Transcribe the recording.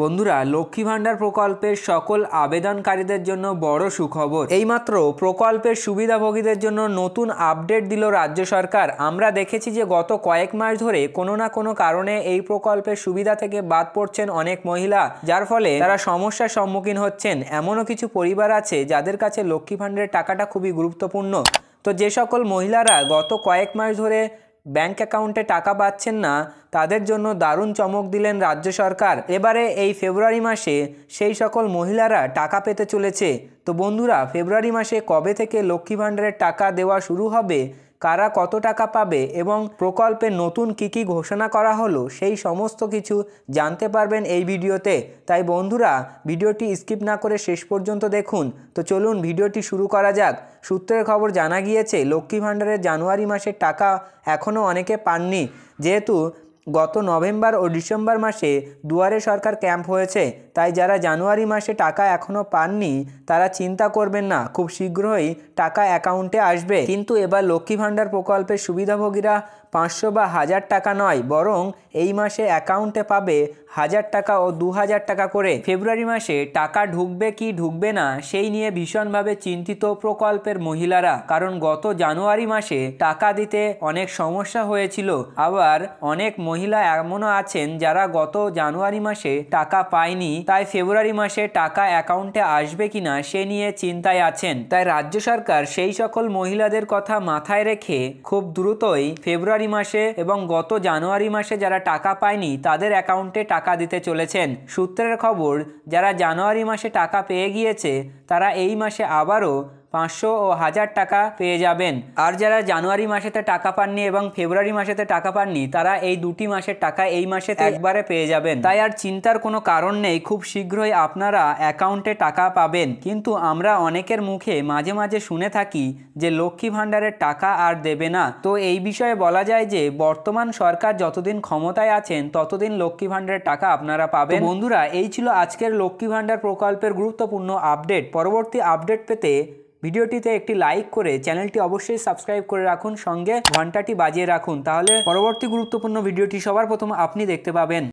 বন্ধুরা লক্ষ্মী ভাণ্ডার প্রকল্পের সকল আবেদনকারীদের জন্য বড় সুখবর এইমাত্র প্রকল্পের সুবিধাভোগীদের জন্য নতুন আপডেট দিল রাজ্য সরকার আমরা দেখেছি যে গত কয়েক মাস ধরে কোনো না কোনো কারণে এই প্রকল্পের সুবিধা থেকে বাদ পড়ছেন অনেক মহিলা যার ফলে তারা সমস্যার সম্মুখীন হচ্ছেন এমনও কিছু পরিবার আছে যাদের কাছে লক্ষ্মী ভাণ্ডারের টাকাটা খুবই গুরুত্বপূর্ণ তো যে সকল মহিলারা গত কয়েক মাস ধরে ব্যাংক অ্যাকাউন্টে টাকা পাচ্ছেন না তাদের জন্য দারুণ চমক দিলেন রাজ্য সরকার এবারে এই ফেব্রুয়ারি মাসে সেই সকল মহিলারা টাকা পেতে চলেছে তো বন্ধুরা ফেব্রুয়ারি মাসে কবে থেকে লক্ষ্মী ভাণ্ডারের টাকা দেওয়া শুরু হবে কারা কত টাকা পাবে এবং প্রকল্পে নতুন কি কি ঘোষণা করা হলো সেই সমস্ত কিছু জানতে পারবেন এই ভিডিওতে তাই বন্ধুরা ভিডিওটি স্কিপ না করে শেষ পর্যন্ত দেখুন তো চলুন ভিডিওটি শুরু করা যাক সূত্রের খবর জানা গিয়েছে লক্ষ্মী ভাণ্ডারের জানুয়ারি মাসের টাকা এখনও অনেকে পাননি যেহেতু গত নভেম্বর ও ডিসেম্বর মাসে দুয়ারে সরকার ক্যাম্প হয়েছে তাই যারা জানুয়ারি মাসে টাকা এখনও পাননি তারা চিন্তা করবেন না খুব শীঘ্রই টাকা অ্যাকাউন্টে আসবে কিন্তু এবার লক্ষ্মী ভাণ্ডার প্রকল্পের সুবিধাভোগীরা পাঁচশো বা হাজার টাকা নয় বরং এই মাসে অ্যাকাউন্টে পাবে হাজার টাকা ও দু হাজার টাকা করে ফেব্রুয়ারি মাসে টাকা ঢুকবে কি ঢুকবে না সেই নিয়ে ভীষণভাবে চিন্তিত প্রকল্পের মহিলারা কারণ গত জানুয়ারি মাসে টাকা দিতে অনেক সমস্যা হয়েছিল আবার অনেক মহিলা এমনও আছেন যারা গত জানুয়ারি মাসে টাকা পায়নি তাই ফেব্রুয়ারি মাসে টাকা অ্যাকাউন্টে আসবে কিনা সে নিয়ে চিন্তায় আছেন তাই রাজ্য সরকার সেই সকল মহিলাদের কথা মাথায় রেখে খুব দ্রুতই ফেব্রুয়ারি মাসে এবং গত জানুয়ারি মাসে যারা টাকা পায়নি তাদের অ্যাকাউন্টে টাকা দিতে চলেছেন সূত্রের খবর যারা জানুয়ারি মাসে টাকা পেয়ে গিয়েছে তারা এই মাসে আবারও পাঁচশো ও হাজার টাকা পেয়ে যাবেন আর যারা জানুয়ারি মাসেতে টাকা পাননি এবং ফেব্রুয়ারি মাসেতে টাকা পাননি তারা এই দুটি মাসের টাকা এই মাসে একবারে পেয়ে যাবেন তাই আর চিন্তার কোনো কারণ নেই খুব শীঘ্রই আপনারা অ্যাকাউন্টে টাকা পাবেন কিন্তু আমরা অনেকের মুখে মাঝে মাঝে শুনে থাকি যে লক্ষ্মী ভাণ্ডারের টাকা আর দেবে না তো এই বিষয়ে বলা যায় যে বর্তমান সরকার যতদিন ক্ষমতায় আছেন ততদিন লক্ষ্মী ভাণ্ডারের টাকা আপনারা পাবেন বন্ধুরা এই ছিল আজকের লক্ষ্মী ভাণ্ডার প্রকল্পের গুরুত্বপূর্ণ আপডেট পরবর্তী আপডেট পেতে ভিডিওটিতে একটি লাইক করে চ্যানেলটি অবশ্যই সাবস্ক্রাইব করে রাখুন সঙ্গে ঘন্টাটি বাজিয়ে রাখুন তাহলে পরবর্তী গুরুত্বপূর্ণ ভিডিওটি সবার প্রথম আপনি দেখতে পাবেন